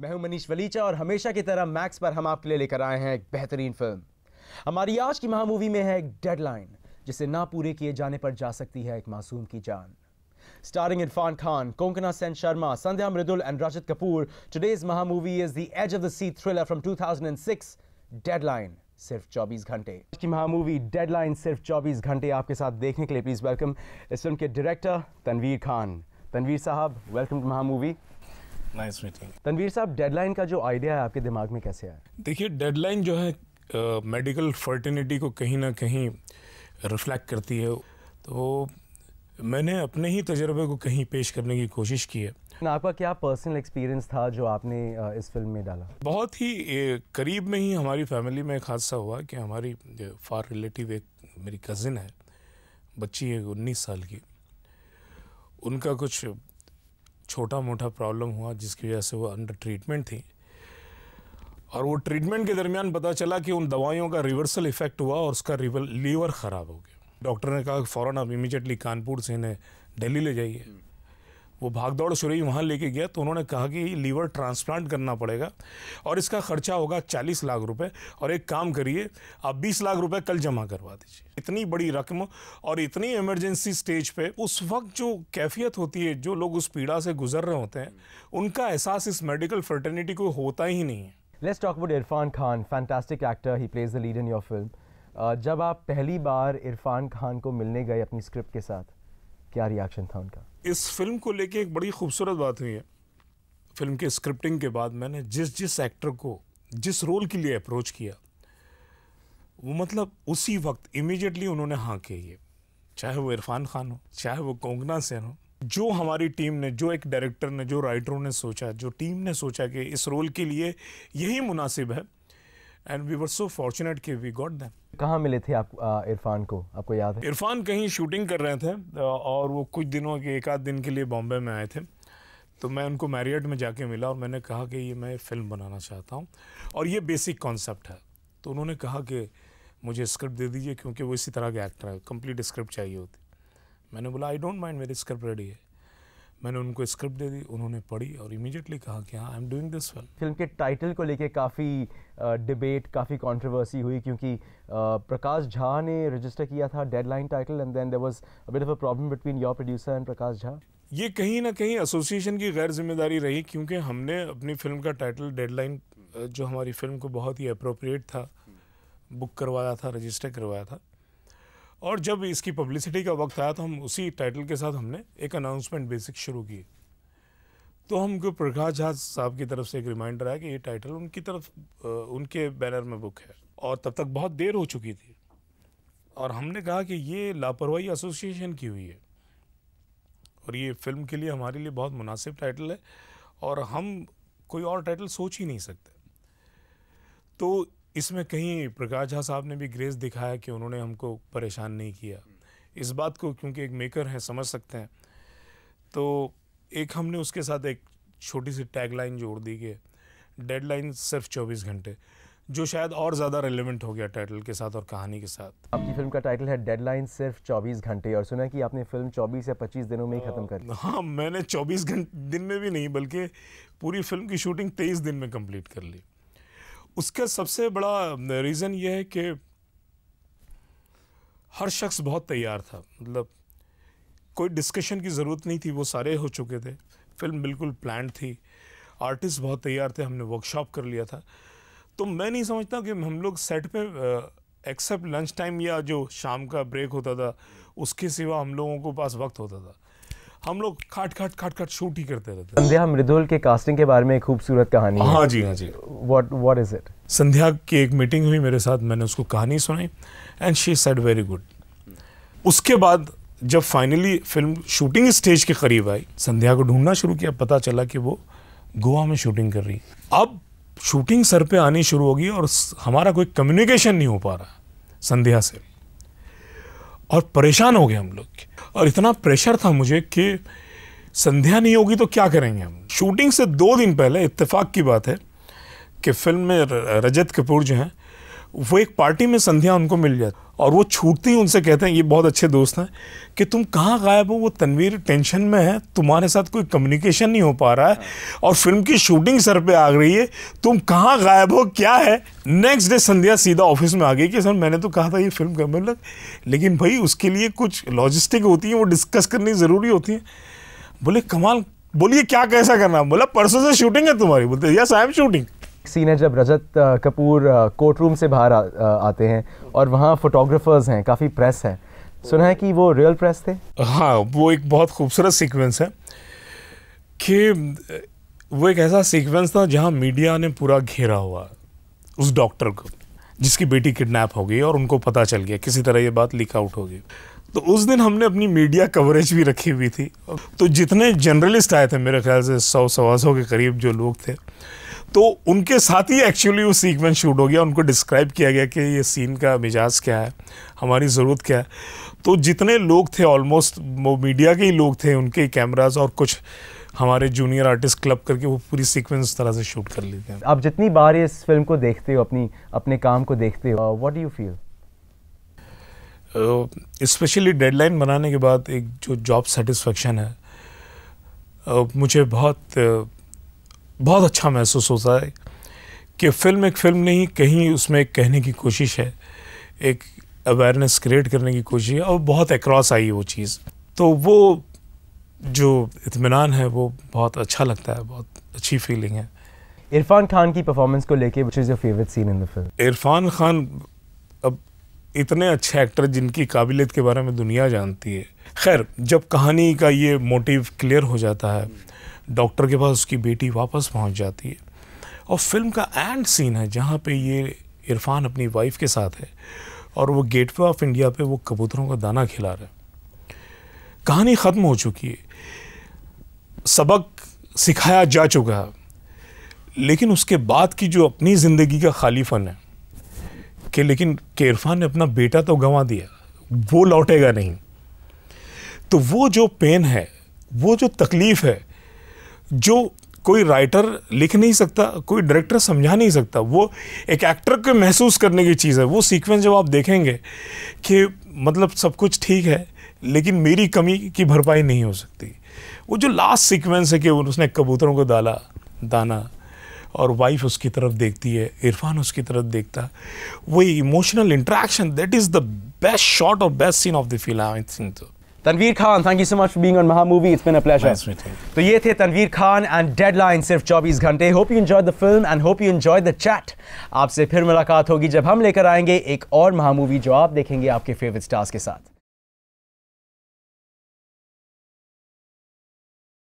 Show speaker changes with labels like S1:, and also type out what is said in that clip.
S1: मैं हूं मनीष वलीचा और हमेशा की तरह मैक्स पर हम आपके लिए लेकर आए हैं एक बेहतरीन फिल्म हमारी आज की महामूवी में है एक डेडलाइन जिसे ना पूरे किए जाने पर जा सकती है एक मासूम की जान starring Irrfan Khan Konkona Sen Sharma Sandhya Mridul and Rajat Kapoor today's Maha movie is is edge of the seat thriller from from 2006, Deadline. सिर्फ 24 घंटे आज की महामूवी मूवी डेडलाइन सिर्फ 24 घंटे आपके साथ देखने के लिए प्लीज़ वेलकम इस फिल्म के डायरेक्टर तनवीर खान तनवीर साहब welcome to Maha movie nice meeting Tanveer साहब डेडलाइन का जो आइडिया है आपके दिमाग में कैसे आया
S2: देखिए डेडलाइन जो है मेडिकल uh, फर्टिनिटी को कहीं ना कहीं रिफ्लेक्ट करती है तो
S1: मैंने अपने ही तजर्बे को कहीं पेश करने की कोशिश की है आपका क्या पर्सनल एक्सपीरियंस था जो आपने इस फिल्म में डाला
S2: बहुत ही करीब में ही हमारी फैमिली में एक हादसा हुआ कि हमारी फार रिलेटिव एक मेरी कज़िन है बच्ची है उन्नीस साल की उनका कुछ छोटा मोटा प्रॉब्लम हुआ जिसकी वजह से वो अंडर ट्रीटमेंट थी और वो ट्रीटमेंट के दरमियान पता चला कि उन दवाइयों का रिवर्सल इफेक्ट हुआ और उसका लीवर ख़राब हो गया डॉक्टर ने कहा फ़ौर आप इमीजिएटली कानपुर से इन्हें दिल्ली ले जाइए वो भागदौड़ ही वहाँ लेके गया तो उन्होंने कहा कि लीवर ट्रांसप्लांट करना पड़ेगा और इसका खर्चा होगा चालीस लाख रुपए और एक काम करिए आप बीस लाख रुपए कल जमा करवा दीजिए इतनी बड़ी रकम और इतनी इमरजेंसी स्टेज पे उस वक्त जो कैफियत होती है जो लोग उस पीड़ा से गुजर रहे होते हैं उनका एहसास इस मेडिकल
S1: फर्टर्निटी को होता ही नहीं है let's talk about Irrfan Khan fantastic actor he plays the lead in your film जब आप पहली बार इरफान खान को मिलने गए अपनी स्क्रिप्ट के साथ क्या रिएक्शन था उनका
S2: इस फिल्म को लेके एक बड़ी खूबसूरत बात हुई है फिल्म के स्क्रिप्टिंग के बाद मैंने जिस जिस एक्टर को जिस रोल के लिए अप्रोच किया वो मतलब उसी वक्त इमीजिएटली उन्होंने हाँ के ये चाहे वो इरफान खान हो चाहे वो कोंगना सेन हो जो हमारी टीम ने जो एक डायरेक्टर ने जो राइटरों ने सोचा जो टीम ने सोचा कि इस रोल के लिए यही मुनासिब है and we were so fortunate कि वी गॉट
S1: दैम कहाँ मिले थे आप इरफान को आपको याद है
S2: इरफान कहीं शूटिंग कर रहे थे और वो कुछ दिनों के एक आध दिन के लिए बॉम्बे में आए थे तो मैं उनको मैरियट में जाके मिला और मैंने कहा कि ये मैं फिल्म बनाना चाहता हूँ और ये बेसिक कॉन्सेप्ट है तो उन्होंने कहा कि मुझे स्क्रिप्ट दे दीजिए क्योंकि वो इसी तरह के एक्टर है कंप्लीट स्क्रिप्ट चाहिए होती मैंने बोला आई डोंट
S1: माइंड मेरी स्क्रिप्ट रेडी है मैंने उनको स्क्रिप्ट दे दी उन्होंने पढ़ी और इमीडिएटली कहा कि हाँ I am doing this film film के टाइटल को लेके काफ़ी डिबेट काफ़ी कंट्रोवर्सी हुई क्योंकि प्रकाश झा ने रजिस्टर किया था deadline title and then there was bit of a problem between your producer and Prakash Jha
S2: ये कहीं ना कहीं एसोसिएशन की गैर जिम्मेदारी रही क्योंकि हमने अपनी फिल्म का टाइटल डेडलाइन जो हमारी फिल्म को बहुत ही अप्रोप्रिएट था बुक करवाया था रजिस्टर करवाया था और जब इसकी पब्लिसिटी का वक्त आया तो हम उसी टाइटल के साथ हमने एक अनाउंसमेंट बेसिक शुरू किए तो हमको प्रकाश झा साहब की तरफ से एक रिमाइंडर आया कि ये टाइटल उनकी तरफ उनके बैनर में बुक है और तब तक बहुत देर हो चुकी थी और हमने कहा कि ये लापरवाही एसोसिएशन की हुई है और ये फिल्म के लिए हमारे लिए बहुत मुनासिब टाइटल है और हम कोई और टाइटल सोच ही नहीं सकते तो इसमें कहीं प्रकाश झा साहब ने भी ग्रेस दिखाया कि उन्होंने हमको परेशान नहीं किया इस बात को क्योंकि एक मेकर हैं समझ सकते हैं तो एक हमने उसके साथ एक छोटी सी टैग लाइन जोड़ दी कि डेडलाइन सिर्फ 24 घंटे जो शायद और ज़्यादा रेलिवेंट हो गया टाइटल के
S1: साथ और कहानी के साथ आपकी फिल्म का टाइटल है डेडलाइन सिर्फ 24 घंटे और सुना कि आपने फिल्म 24 या 25 दिनों में ही ख़त्म कर ली
S2: हाँ मैंने 24 घंटे दिन में भी नहीं बल्कि पूरी फिल्म की शूटिंग 23 दिन में कंप्लीट कर ली उसका सबसे बड़ा रीज़न ये है कि हर शख्स बहुत तैयार था मतलब कोई डिस्कशन की ज़रूरत नहीं थी वो सारे हो चुके थे फिल्म बिल्कुल प्लान थी आर्टिस्ट बहुत तैयार थे हमने वर्कशॉप कर लिया था तो मैं नहीं समझता कि हम लोग सेट पे एक्सेप्ट लंच टाइम या जो शाम का ब्रेक होता था उसके सिवा हम लोगों को पास वक्त होता था हम लोग खाट खाट खाट खाट शूट ही करते रहते
S1: संध्या मृदुल के कास्टिंग के बारे में खूबसूरत कहानी हाँ जी हाँ जी what what is it Sandhya की एक मीटिंग हुई मेरे साथ मैंने उसको कहानी
S2: सुनाई and she said very good उसके बाद जब फाइनली फिल्म शूटिंग स्टेज के करीब आई संध्या को ढूंढना शुरू किया पता चला कि वो गोवा में शूटिंग कर रही अब शूटिंग सर पे आनी शुरू होगी और हमारा कोई कम्युनिकेशन नहीं हो पा रहा संध्या से और परेशान हो गए हम लोग और इतना प्रेशर था मुझे कि संध्या नहीं होगी तो क्या करेंगे हम शूटिंग से दो दिन पहले इत्तेफाक की बात है कि फिल्म में रजत कपूर जो हैं वो एक पार्टी में संध्या उनको मिल जाती और वो छूटती ही उनसे कहते हैं ये बहुत अच्छे दोस्त हैं कि तुम कहाँ गायब हो वो तनवीर टेंशन में है तुम्हारे साथ कोई कम्युनिकेशन नहीं हो पा रहा है और फिल्म की शूटिंग सर पे आ रही है तुम कहाँ गायब हो क्या है नेक्स्ट डे संध्या सीधा ऑफिस में आ गई कि सर मैंने तो कहा था ये फिल्म करने लग लेकिन भाई उसके लिए कुछ लॉजिस्टिक होती हैं वो डिस्कस करनी ज़रूरी होती हैं बोले कमाल बोलिए क्या कैसा करना बोला परसों से शूटिंग है तुम्हारी बोलते
S1: yes I am shooting scene है जब रजत कपूर कोर्ट रूम से बाहर आते हैं और वहाँ फोटोग्राफर्स हैं काफ़ी प्रेस है सुना है कि वो रियल प्रेस थे हाँ वो एक बहुत खूबसूरत सीक्वेंस है कि वो एक ऐसा सीक्वेंस
S2: था जहाँ मीडिया ने पूरा घेरा हुआ उस डॉक्टर को जिसकी बेटी किडनैप हो गई और उनको पता चल गया किसी तरह ये बात लीक आउट हो गई तो उस दिन हमने अपनी मीडिया कवरेज भी रखी हुई थी तो जितने जर्नलिस्ट आए थे मेरे ख्याल से सौ सवा सौ के करीब जो लोग थे तो उनके साथ ही एक्चुअली वो सीक्वेंस शूट हो गया उनको डिस्क्राइब किया गया कि ये सीन का मिजाज क्या है हमारी ज़रूरत क्या है तो जितने लोग थे ऑलमोस्ट वो मीडिया के ही लोग थे उनके कैमराज और कुछ हमारे जूनियर आर्टिस्ट क्लब करके वो पूरी सीक्वेंस तरह से
S1: शूट कर लेते हैं आप जितनी बार इस फिल्म को देखते हो अपनी अपने काम को देखते हो what do you feel specially
S2: deadline बनाने
S1: के बाद एक जो जॉब
S2: सेटिस्फेक्शन है uh, मुझे बहुत uh, बहुत अच्छा महसूस होता है कि फ़िल्म एक फ़िल्म नहीं कहीं उसमें कहने की कोशिश है एक अवेयरनेस क्रिएट करने की कोशिश है और बहुत एक आई वो चीज़ तो वो जो इतमान है वो बहुत अच्छा लगता है बहुत अच्छी फीलिंग है
S1: इरफान खान की परफॉर्मेंस को लेके which is your favourite scene in the film
S2: Irrfan Khan अब इतने अच्छे एक्टर जिनकी काबिलियत के बारे में दुनिया जानती है खैर जब कहानी का ये मोटिव क्लियर हो जाता है डॉक्टर के पास उसकी बेटी वापस पहुंच जाती है और फिल्म का एंड सीन है जहाँ पे ये इरफान अपनी वाइफ के साथ है और वो गेटवे ऑफ इंडिया पे वो कबूतरों का दाना खिला रहा है कहानी ख़त्म हो चुकी है सबक सिखाया जा चुका है लेकिन उसके बाद की जो अपनी ज़िंदगी का खाली फन है कि लेकिन के इरफान ने अपना बेटा तो गंवा दिया वो लौटेगा नहीं तो वो जो पेन है वो जो तकलीफ़ है जो कोई राइटर लिख नहीं सकता कोई डायरेक्टर समझा नहीं सकता वो एक एक्टर के महसूस करने की चीज़ है वो सीक्वेंस जब आप देखेंगे कि मतलब सब कुछ ठीक है लेकिन मेरी कमी की भरपाई नहीं हो सकती वो जो लास्ट सीक्वेंस है कि उसने कबूतरों को डाला दाना और वाइफ उसकी तरफ देखती है इरफान उसकी तरफ देखता वही emotional
S1: interaction that is the best shot और best scene of the film I think Tanveer Khan thank you so much for being on Maha movie it's been a pleasure तो ये थे तनवीर खान एंड डेडलाइन सिर्फ 24 घंटे hope you enjoy the film and hope you enjoy the chat आपसे फिर मुलाकात होगी जब हम लेकर आएंगे एक और महा मूवी जो आप देखेंगे आपके फेवरेट स्टार्स के साथ